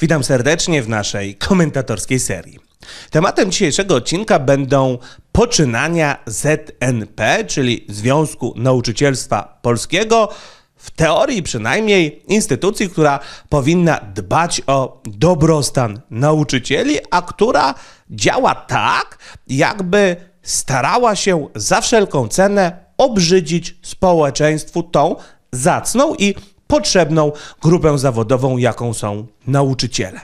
Witam serdecznie w naszej komentatorskiej serii. Tematem dzisiejszego odcinka będą poczynania ZNP, czyli Związku Nauczycielstwa Polskiego, w teorii przynajmniej instytucji, która powinna dbać o dobrostan nauczycieli, a która działa tak, jakby starała się za wszelką cenę obrzydzić społeczeństwu tą zacną i potrzebną grupę zawodową, jaką są nauczyciele.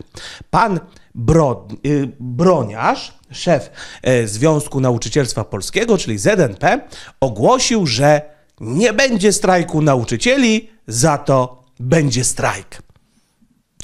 Pan Bro, y, Broniarz, szef y, Związku Nauczycielstwa Polskiego, czyli ZNP, ogłosił, że nie będzie strajku nauczycieli, za to będzie strajk.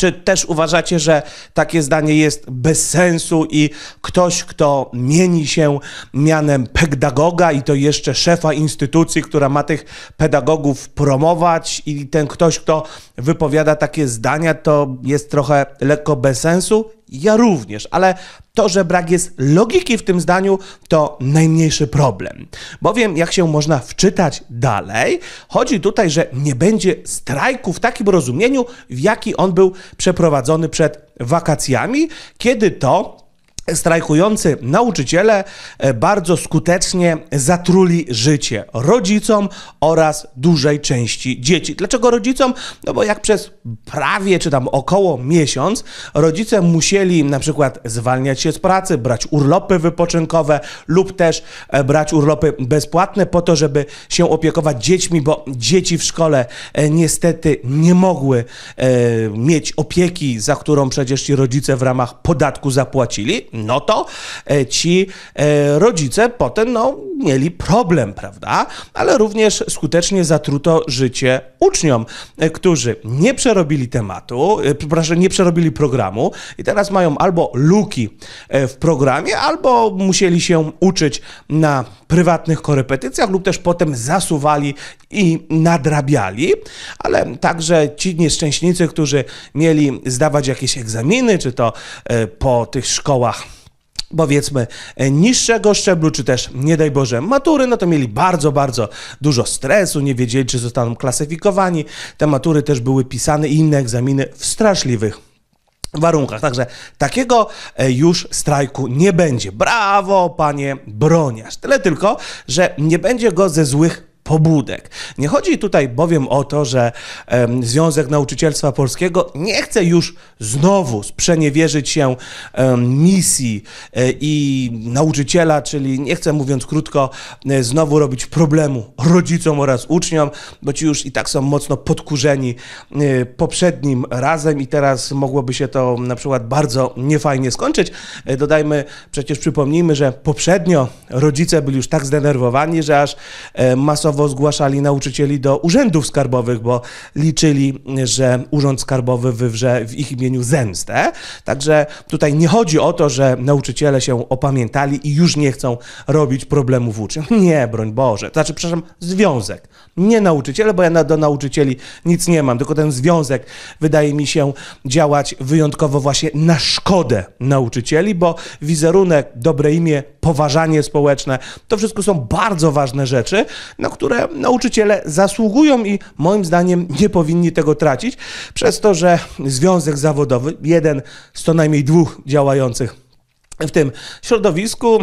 Czy też uważacie, że takie zdanie jest bez sensu i ktoś, kto mieni się mianem pedagoga i to jeszcze szefa instytucji, która ma tych pedagogów promować i ten ktoś, kto wypowiada takie zdania, to jest trochę lekko bez sensu? Ja również, ale to, że brak jest logiki w tym zdaniu, to najmniejszy problem. Bowiem, jak się można wczytać dalej, chodzi tutaj, że nie będzie strajku w takim rozumieniu, w jaki on był przeprowadzony przed wakacjami, kiedy to strajkujący nauczyciele e, bardzo skutecznie zatruli życie rodzicom oraz dużej części dzieci. Dlaczego rodzicom? No bo jak przez prawie czy tam około miesiąc rodzice musieli na przykład zwalniać się z pracy, brać urlopy wypoczynkowe lub też e, brać urlopy bezpłatne po to, żeby się opiekować dziećmi, bo dzieci w szkole e, niestety nie mogły mieć opieki, za którą przecież ci rodzice w ramach podatku zapłacili no to e, ci e, rodzice potem no, mieli problem, prawda? Ale również skutecznie zatruto życie uczniom, e, którzy nie przerobili tematu, przepraszam, nie przerobili programu i teraz mają albo luki w programie, albo musieli się uczyć na prywatnych korepetycjach lub też potem zasuwali i nadrabiali, ale także ci nieszczęśnicy, którzy mieli zdawać jakieś egzaminy, czy to po tych szkołach powiedzmy e, niższego szczeblu, czy też, nie daj Boże, matury, no to mieli bardzo, bardzo dużo stresu, nie wiedzieli, czy zostaną klasyfikowani. Te matury też były pisane i inne egzaminy w straszliwych warunkach. Także takiego e, już strajku nie będzie. Brawo, panie broniarz. Tyle tylko, że nie będzie go ze złych pobudek. Nie chodzi tutaj bowiem o to, że um, Związek Nauczycielstwa Polskiego nie chce już znowu sprzeniewierzyć się um, misji y, i nauczyciela, czyli nie chce, mówiąc krótko, y, znowu robić problemu rodzicom oraz uczniom, bo ci już i tak są mocno podkurzeni y, poprzednim razem i teraz mogłoby się to na przykład bardzo niefajnie skończyć. Dodajmy, przecież przypomnijmy, że poprzednio rodzice byli już tak zdenerwowani, że aż masowo masowo zgłaszali nauczycieli do urzędów skarbowych, bo liczyli, że Urząd Skarbowy wywrze w ich imieniu zemstę. Także tutaj nie chodzi o to, że nauczyciele się opamiętali i już nie chcą robić problemów uczniom. Nie, broń Boże. Znaczy, przepraszam, związek. Nie nauczyciele, bo ja do nauczycieli nic nie mam, tylko ten związek wydaje mi się działać wyjątkowo właśnie na szkodę nauczycieli, bo wizerunek, dobre imię, poważanie społeczne, to wszystko są bardzo ważne rzeczy, na które które nauczyciele zasługują i moim zdaniem nie powinni tego tracić, przez to, że związek zawodowy, jeden z co najmniej dwóch działających w tym środowisku,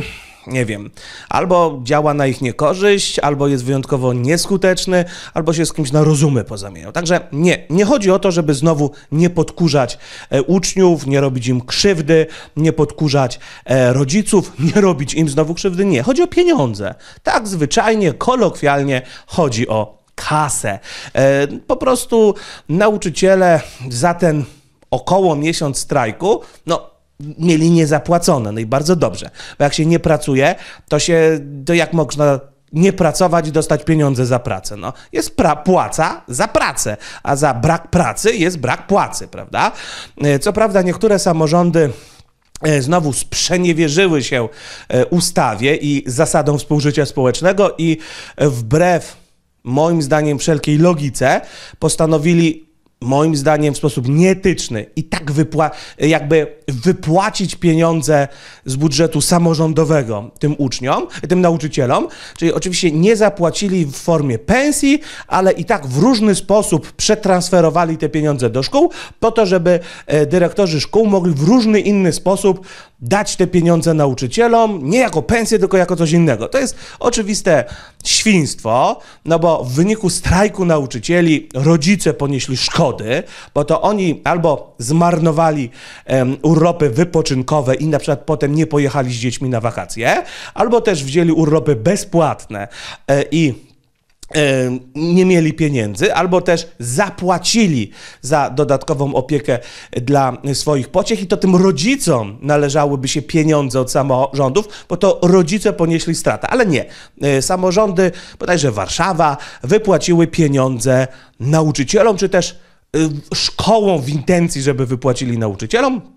nie wiem, albo działa na ich niekorzyść, albo jest wyjątkowo nieskuteczny, albo się z kimś na rozumy pozamieniał. Także nie, nie chodzi o to, żeby znowu nie podkurzać e, uczniów, nie robić im krzywdy, nie podkurzać e, rodziców, nie robić im znowu krzywdy. Nie, chodzi o pieniądze. Tak zwyczajnie, kolokwialnie chodzi o kasę. E, po prostu nauczyciele za ten około miesiąc strajku, no mieli niezapłacone. No i bardzo dobrze, bo jak się nie pracuje, to się, to jak można nie pracować i dostać pieniądze za pracę. No, jest pra- płaca za pracę, a za brak pracy jest brak płacy, prawda? E, co prawda niektóre samorządy e, znowu sprzeniewierzyły się e, ustawie i zasadom współżycia społecznego i wbrew moim zdaniem wszelkiej logice postanowili moim zdaniem w sposób nietyczny i tak wypła jakby wypłacić pieniądze z budżetu samorządowego tym uczniom, tym nauczycielom, czyli oczywiście nie zapłacili w formie pensji, ale i tak w różny sposób przetransferowali te pieniądze do szkół po to, żeby e, dyrektorzy szkół mogli w różny inny sposób dać te pieniądze nauczycielom, nie jako pensję, tylko jako coś innego. To jest oczywiste świństwo, no bo w wyniku strajku nauczycieli rodzice ponieśli szkody, bo to oni albo zmarnowali um, urlopy wypoczynkowe i na przykład potem nie pojechali z dziećmi na wakacje, albo też wzięli urlopy bezpłatne e, i nie mieli pieniędzy, albo też zapłacili za dodatkową opiekę dla swoich pociech i to tym rodzicom należałyby się pieniądze od samorządów, bo to rodzice ponieśli stratę. Ale nie, e, samorządy, bodajże Warszawa, wypłaciły pieniądze nauczycielom, czy też e, szkołą w intencji, żeby wypłacili nauczycielom.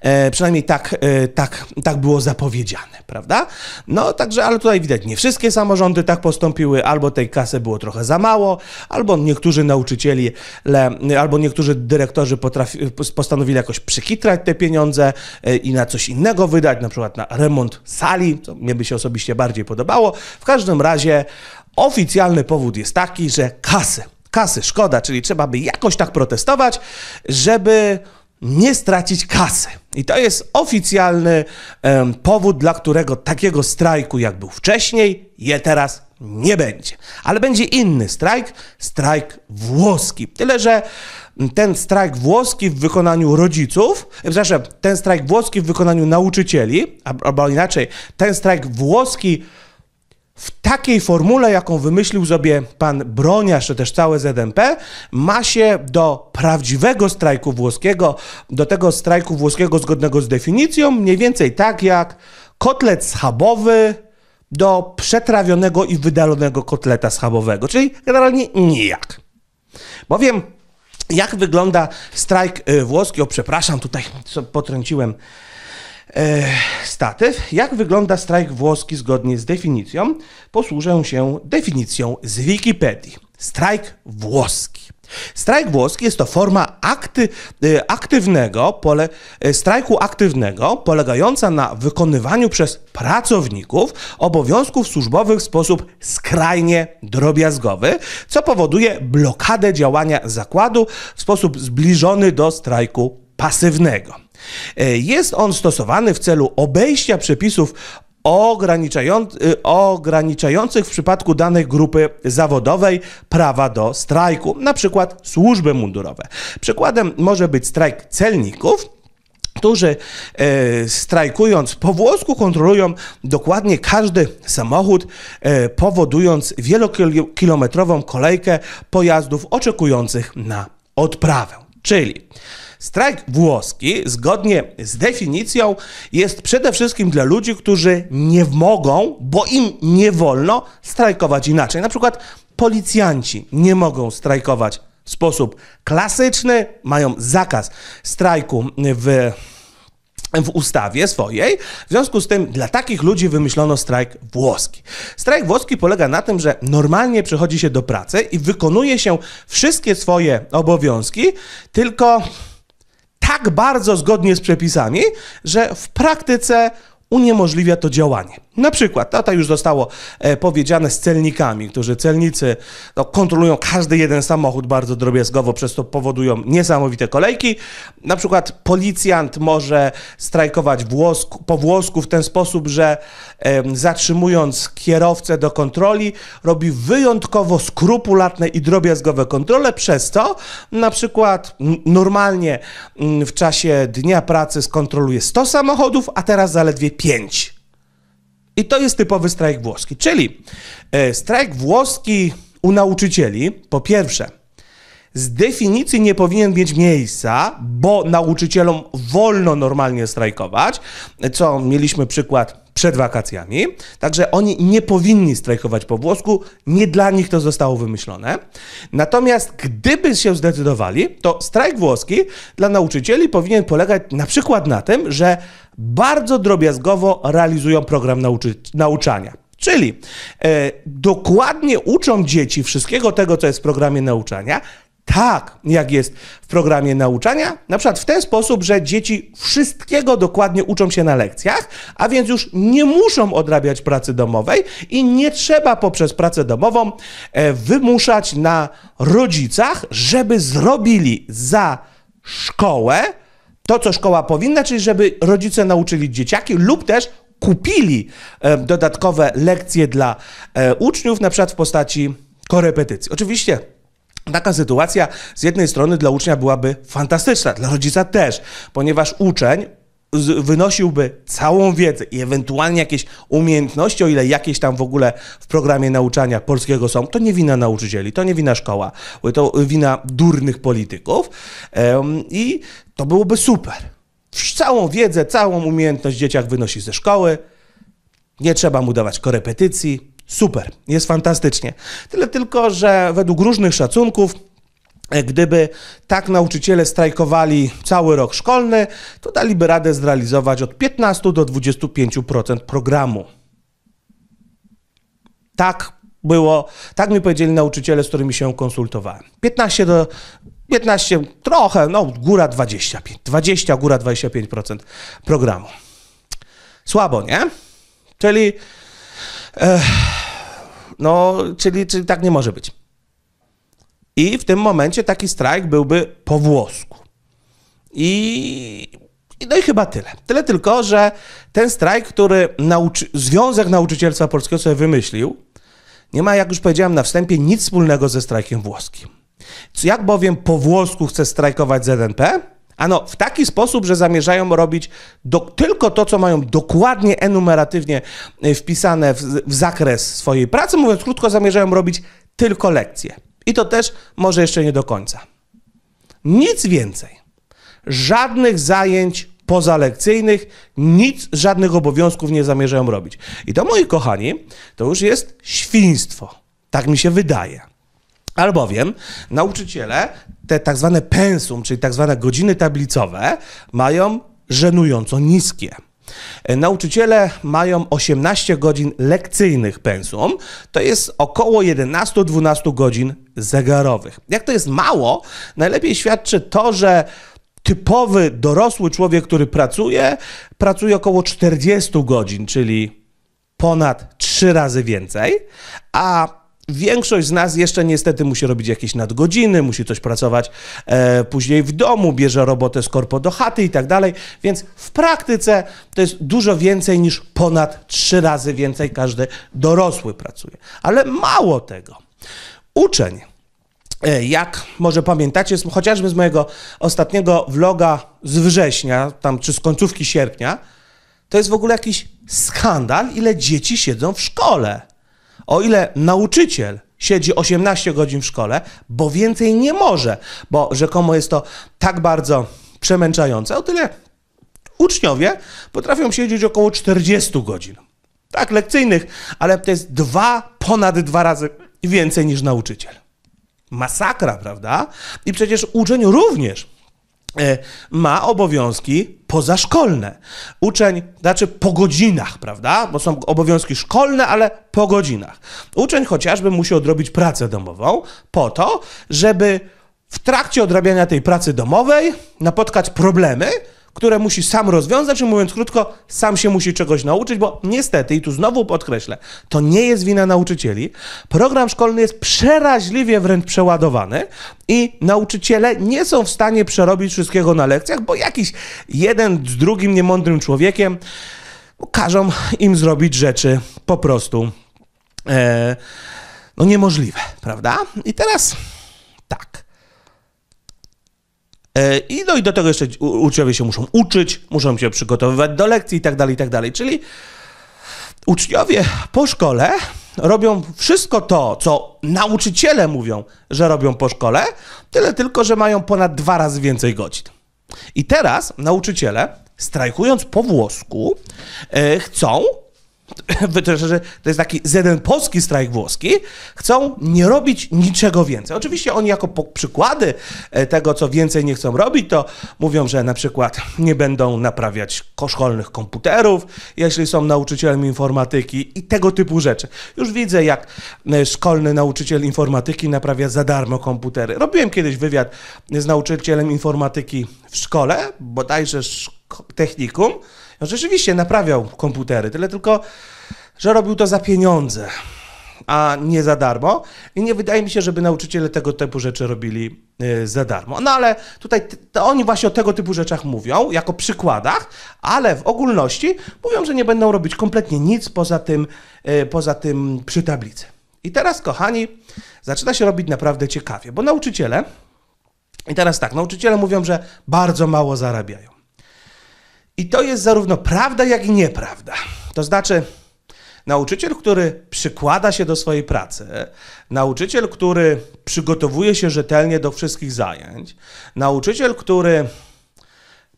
E, przynajmniej tak, e, tak, tak było zapowiedziane, prawda? No także, ale tutaj widać, nie wszystkie samorządy tak postąpiły, albo tej kasy było trochę za mało, albo niektórzy nauczycieli, le, albo niektórzy dyrektorzy potrafi, postanowili jakoś przykitrać te pieniądze e, i na coś innego wydać, na przykład na remont sali, co mnie by się osobiście bardziej podobało. W każdym razie oficjalny powód jest taki, że kasy kasy szkoda, czyli trzeba by jakoś tak protestować, żeby nie stracić kasy. I to jest oficjalny um, powód, dla którego takiego strajku, jak był wcześniej, je teraz nie będzie. Ale będzie inny strajk, strajk włoski. Tyle, że ten strajk włoski w wykonaniu rodziców, e, przepraszam, ten strajk włoski w wykonaniu nauczycieli, albo inaczej, ten strajk włoski w takiej formule, jaką wymyślił sobie pan Broniarz, czy też całe ZMP, ma się do prawdziwego strajku włoskiego, do tego strajku włoskiego zgodnego z definicją, mniej więcej tak jak kotlet schabowy do przetrawionego i wydalonego kotleta schabowego, czyli generalnie nijak. Bowiem jak wygląda strajk y, włoski? O, przepraszam, tutaj potrąciłem statyw. Jak wygląda strajk włoski zgodnie z definicją? Posłużę się definicją z Wikipedii. Strajk włoski. Strajk włoski jest to forma akty, y, aktywnego, pole, y, strajku aktywnego polegająca na wykonywaniu przez pracowników obowiązków służbowych w sposób skrajnie drobiazgowy, co powoduje blokadę działania zakładu w sposób zbliżony do strajku pasywnego. E, jest on stosowany w celu obejścia przepisów y, ograniczających w przypadku danej grupy zawodowej prawa do strajku, na przykład służby mundurowe. Przykładem może być strajk celników, którzy e, strajkując po włosku kontrolują dokładnie każdy samochód, e, powodując wielokilometrową kolejkę pojazdów oczekujących na odprawę. Czyli Strajk włoski, zgodnie z definicją, jest przede wszystkim dla ludzi, którzy nie mogą, bo im nie wolno strajkować inaczej. Na przykład policjanci nie mogą strajkować w sposób klasyczny, mają zakaz strajku w w ustawie swojej. W związku z tym dla takich ludzi wymyślono strajk włoski. Strajk włoski polega na tym, że normalnie przychodzi się do pracy i wykonuje się wszystkie swoje obowiązki, tylko tak bardzo zgodnie z przepisami, że w praktyce uniemożliwia to działanie. Na przykład, a to już zostało e, powiedziane z celnikami, którzy celnicy no, kontrolują każdy jeden samochód bardzo drobiazgowo, przez to powodują niesamowite kolejki. Na przykład policjant może strajkować włosku, po włosku w ten sposób, że e, zatrzymując kierowcę do kontroli, robi wyjątkowo skrupulatne i drobiazgowe kontrole, przez to na przykład normalnie w czasie dnia pracy skontroluje 100 samochodów, a teraz zaledwie 5 i to jest typowy strajk włoski. Czyli e, strajk włoski u nauczycieli, po pierwsze, z definicji nie powinien mieć miejsca, bo nauczycielom wolno normalnie strajkować, co mieliśmy przykład przed wakacjami. Także oni nie powinni strajkować po włosku, nie dla nich to zostało wymyślone. Natomiast gdyby się zdecydowali, to strajk włoski dla nauczycieli powinien polegać na przykład na tym, że bardzo drobiazgowo realizują program nauczy- nauczania. Czyli e, dokładnie uczą dzieci wszystkiego tego, co jest w programie nauczania, tak, jak jest w programie nauczania, na przykład w ten sposób, że dzieci wszystkiego dokładnie uczą się na lekcjach, a więc już nie muszą odrabiać pracy domowej i nie trzeba poprzez pracę domową e, wymuszać na rodzicach, żeby zrobili za szkołę to, co szkoła powinna, czyli żeby rodzice nauczyli dzieciaki lub też kupili e, dodatkowe lekcje dla e, uczniów, na przykład w postaci korepetycji. Oczywiście Taka sytuacja z jednej strony dla ucznia byłaby fantastyczna, dla rodzica też, ponieważ uczeń wynosiłby całą wiedzę i ewentualnie jakieś umiejętności, o ile jakieś tam w ogóle w programie nauczania polskiego są, to nie wina nauczycieli, to nie wina szkoła, to wina durnych polityków i to byłoby super. Całą wiedzę, całą umiejętność dzieciak wynosi ze szkoły, nie trzeba mu dawać korepetycji, Super, jest fantastycznie. Tyle tylko, że według różnych szacunków e, Gdyby tak nauczyciele strajkowali cały rok szkolny, to daliby radę zrealizować od 15 do 25% programu. Tak było, tak mi powiedzieli nauczyciele, z którymi się konsultowałem. 15 do 15, trochę, no góra 25, 20, góra 25% programu. Słabo, nie? Czyli no, czyli, czyli tak nie może być. I w tym momencie taki strajk byłby po włosku. I no i chyba tyle. Tyle tylko, że ten strajk, który nauczy... Związek Nauczycielstwa Polskiego sobie wymyślił, nie ma, jak już powiedziałem na wstępie, nic wspólnego ze strajkiem włoskim. Jak bowiem po włosku chce strajkować ZNP, Ano, w taki sposób, że zamierzają robić do, tylko to, co mają dokładnie enumeratywnie e, wpisane w, w zakres swojej pracy. Mówiąc krótko, zamierzają robić tylko lekcje. I to też może jeszcze nie do końca. Nic więcej. Żadnych zajęć pozalekcyjnych, nic, żadnych obowiązków nie zamierzają robić. I to, moi kochani, to już jest świństwo. Tak mi się wydaje. Albowiem nauczyciele te tak zwane pensum, czyli tak zwane godziny tablicowe, mają żenująco niskie. E, nauczyciele mają 18 godzin lekcyjnych pensum, to jest około 11-12 godzin zegarowych. Jak to jest mało, najlepiej świadczy to, że typowy dorosły człowiek, który pracuje, pracuje około 40 godzin, czyli ponad 3 razy więcej, a Większość z nas jeszcze niestety musi robić jakieś nadgodziny, musi coś pracować e, później w domu, bierze robotę z korpo do chaty i tak dalej, więc w praktyce to jest dużo więcej niż ponad trzy razy więcej każdy dorosły pracuje. Ale mało tego. Uczeń, e, jak może pamiętacie, chociażby z mojego ostatniego vloga z września, tam czy z końcówki sierpnia, to jest w ogóle jakiś skandal, ile dzieci siedzą w szkole. O ile nauczyciel siedzi 18 godzin w szkole, bo więcej nie może, bo rzekomo jest to tak bardzo przemęczające, o tyle uczniowie potrafią siedzieć około 40 godzin. Tak, lekcyjnych, ale to jest dwa, ponad dwa razy więcej niż nauczyciel. Masakra, prawda? I przecież uczeń również E, ma obowiązki pozaszkolne. Uczeń, znaczy po godzinach, prawda? Bo są obowiązki szkolne, ale po godzinach. Uczeń chociażby musi odrobić pracę domową po to, żeby w trakcie odrabiania tej pracy domowej napotkać problemy, które musi sam rozwiązać, czy no mówiąc krótko, sam się musi czegoś nauczyć, bo niestety, i tu znowu podkreślę, to nie jest wina nauczycieli. Program szkolny jest przeraźliwie wręcz przeładowany i nauczyciele nie są w stanie przerobić wszystkiego na lekcjach, bo jakiś jeden z drugim niemądrym człowiekiem każą im zrobić rzeczy po prostu e, no niemożliwe, prawda? I teraz tak. E, I, no i do tego jeszcze uczniowie się muszą uczyć, muszą się przygotowywać do lekcji itd., tak itd. Tak Czyli uczniowie po szkole robią wszystko to, co nauczyciele mówią, że robią po szkole, tyle tylko, że mają ponad dwa razy więcej godzin. I teraz nauczyciele, strajkując po włosku, e, chcą że to jest taki jeden polski strajk włoski, chcą nie robić niczego więcej. Oczywiście oni jako przykłady e, tego, co więcej nie chcą robić, to mówią, że na przykład nie będą naprawiać szkolnych komputerów, jeśli są nauczycielami informatyki i tego typu rzeczy. Już widzę, jak e, szkolny nauczyciel informatyki naprawia za darmo komputery. Robiłem kiedyś wywiad z nauczycielem informatyki w szkole, bodajże technikum, on rzeczywiście naprawiał komputery, tyle tylko, że robił to za pieniądze, a nie za darmo. I nie wydaje mi się, żeby nauczyciele tego typu rzeczy robili y, za darmo. No ale tutaj oni właśnie o tego typu rzeczach mówią, jako przykładach, ale w ogólności mówią, że nie będą robić kompletnie nic poza tym, y, poza tym przy tablicy. I teraz, kochani, zaczyna się robić naprawdę ciekawie, bo nauczyciele, i teraz tak, nauczyciele mówią, że bardzo mało zarabiają. I to jest zarówno prawda, jak i nieprawda. To znaczy, nauczyciel, który przykłada się do swojej pracy, nauczyciel, który przygotowuje się rzetelnie do wszystkich zajęć, nauczyciel, który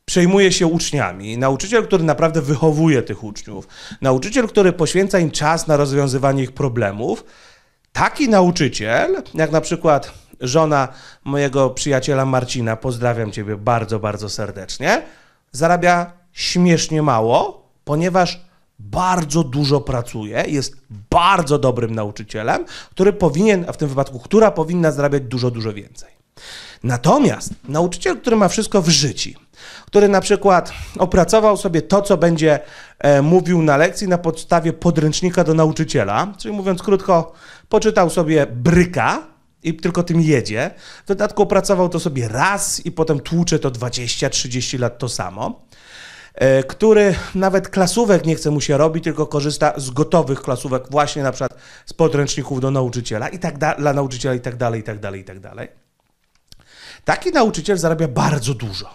przejmuje się uczniami, nauczyciel, który naprawdę wychowuje tych uczniów, nauczyciel, który poświęca im czas na rozwiązywanie ich problemów, taki nauczyciel, jak na przykład żona mojego przyjaciela Marcina, pozdrawiam ciebie bardzo, bardzo serdecznie, zarabia śmiesznie mało, ponieważ bardzo dużo pracuje, jest bardzo dobrym nauczycielem, który powinien, a w tym wypadku, która powinna zarabiać dużo, dużo więcej. Natomiast nauczyciel, który ma wszystko w życiu, który na przykład opracował sobie to, co będzie e, mówił na lekcji na podstawie podręcznika do nauczyciela, czyli mówiąc krótko, poczytał sobie bryka i tylko tym jedzie. W dodatku opracował to sobie raz i potem tłucze to 20-30 lat to samo. E, który nawet klasówek nie chce mu się robić, tylko korzysta z gotowych klasówek właśnie na przykład z podręczników do nauczyciela i tak dla nauczyciela i tak dalej, i tak dalej, i tak dalej. Taki nauczyciel zarabia bardzo dużo,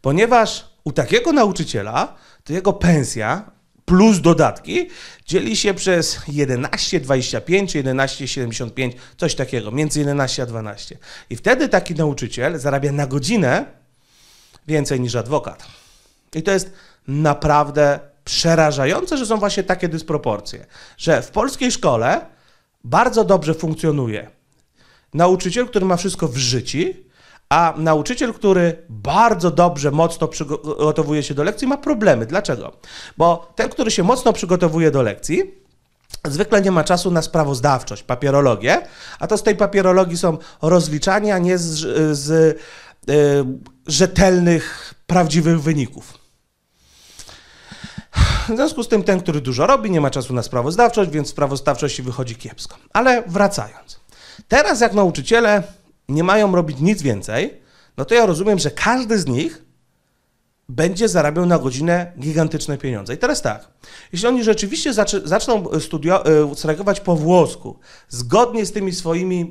ponieważ u takiego nauczyciela to jego pensja plus dodatki dzieli się przez 11,25 czy 11,75, coś takiego, między 11 a 12. I wtedy taki nauczyciel zarabia na godzinę więcej niż adwokat. I to jest naprawdę przerażające, że są właśnie takie dysproporcje, że w polskiej szkole bardzo dobrze funkcjonuje nauczyciel, który ma wszystko w życiu, a nauczyciel, który bardzo dobrze, mocno przygotowuje się do lekcji, ma problemy. Dlaczego? Bo ten, który się mocno przygotowuje do lekcji, zwykle nie ma czasu na sprawozdawczość, papierologię, a to z tej papierologii są rozliczania, nie z, z y, rzetelnych, prawdziwych wyników. W związku z tym ten, który dużo robi, nie ma czasu na sprawozdawczość, więc sprawozdawczość wychodzi kiepsko. Ale wracając. Teraz jak nauczyciele nie mają robić nic więcej, no to ja rozumiem, że każdy z nich będzie zarabiał na godzinę gigantyczne pieniądze. I teraz tak, jeśli oni rzeczywiście zaczną e, studiować e, po włosku, zgodnie z tymi swoimi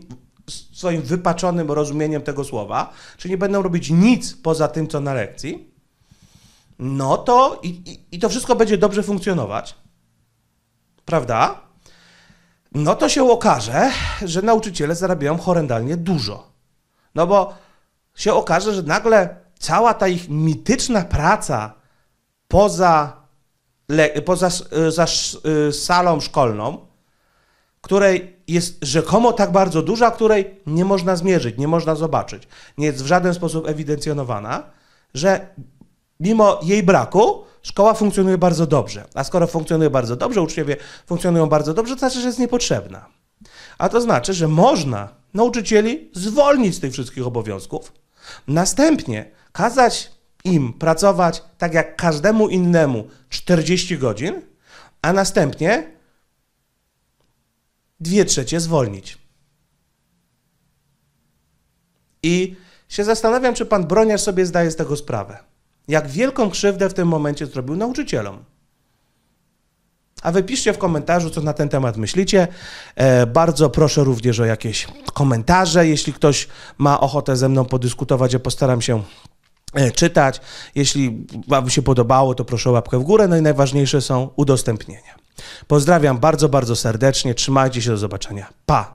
swoim wypaczonym rozumieniem tego słowa, czyli nie będą robić nic poza tym, co na lekcji, no to i, i, i to wszystko będzie dobrze funkcjonować, prawda? No to się okaże, że nauczyciele zarabiają horrendalnie dużo. No bo się okaże, że nagle cała ta ich mityczna praca poza, le, poza y, za, y, salą szkolną, której jest rzekomo tak bardzo duża, której nie można zmierzyć, nie można zobaczyć, nie jest w żaden sposób ewidencjonowana, że mimo jej braku, szkoła funkcjonuje bardzo dobrze. A skoro funkcjonuje bardzo dobrze, uczniowie funkcjonują bardzo dobrze, to znaczy, że jest niepotrzebna. A to znaczy, że można nauczycieli zwolnić z tych wszystkich obowiązków, następnie kazać im pracować tak jak każdemu innemu 40 godzin, a następnie dwie trzecie zwolnić. I się zastanawiam, czy pan Broniarz sobie zdaje z tego sprawę jak wielką krzywdę w tym momencie zrobił nauczycielom. A wypiszcie w komentarzu, co na ten temat myślicie. E, bardzo proszę również o jakieś komentarze, jeśli ktoś ma ochotę ze mną podyskutować, ja postaram się e, czytać. Jeśli Wam się podobało, to proszę o łapkę w górę. No i najważniejsze są udostępnienia. Pozdrawiam bardzo, bardzo serdecznie. Trzymajcie się, do zobaczenia. Pa!